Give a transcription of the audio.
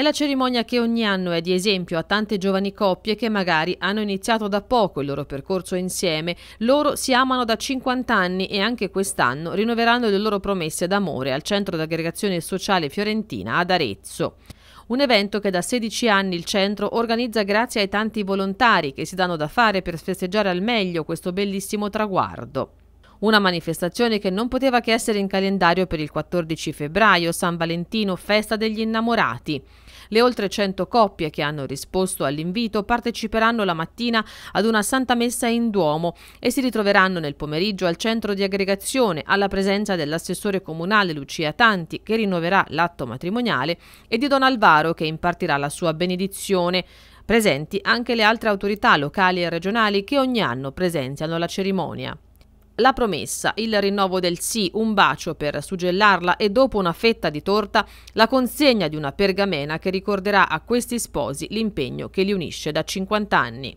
È la cerimonia che ogni anno è di esempio a tante giovani coppie che magari hanno iniziato da poco il loro percorso insieme. Loro si amano da 50 anni e anche quest'anno rinnoveranno le loro promesse d'amore al Centro d'Aggregazione Sociale Fiorentina ad Arezzo. Un evento che da 16 anni il centro organizza grazie ai tanti volontari che si danno da fare per festeggiare al meglio questo bellissimo traguardo. Una manifestazione che non poteva che essere in calendario per il 14 febbraio, San Valentino, festa degli innamorati. Le oltre 100 coppie che hanno risposto all'invito parteciperanno la mattina ad una santa messa in Duomo e si ritroveranno nel pomeriggio al centro di aggregazione alla presenza dell'assessore comunale Lucia Tanti che rinnoverà l'atto matrimoniale e di Don Alvaro che impartirà la sua benedizione. Presenti anche le altre autorità locali e regionali che ogni anno presenziano la cerimonia. La promessa, il rinnovo del sì, un bacio per suggellarla e dopo una fetta di torta la consegna di una pergamena che ricorderà a questi sposi l'impegno che li unisce da 50 anni.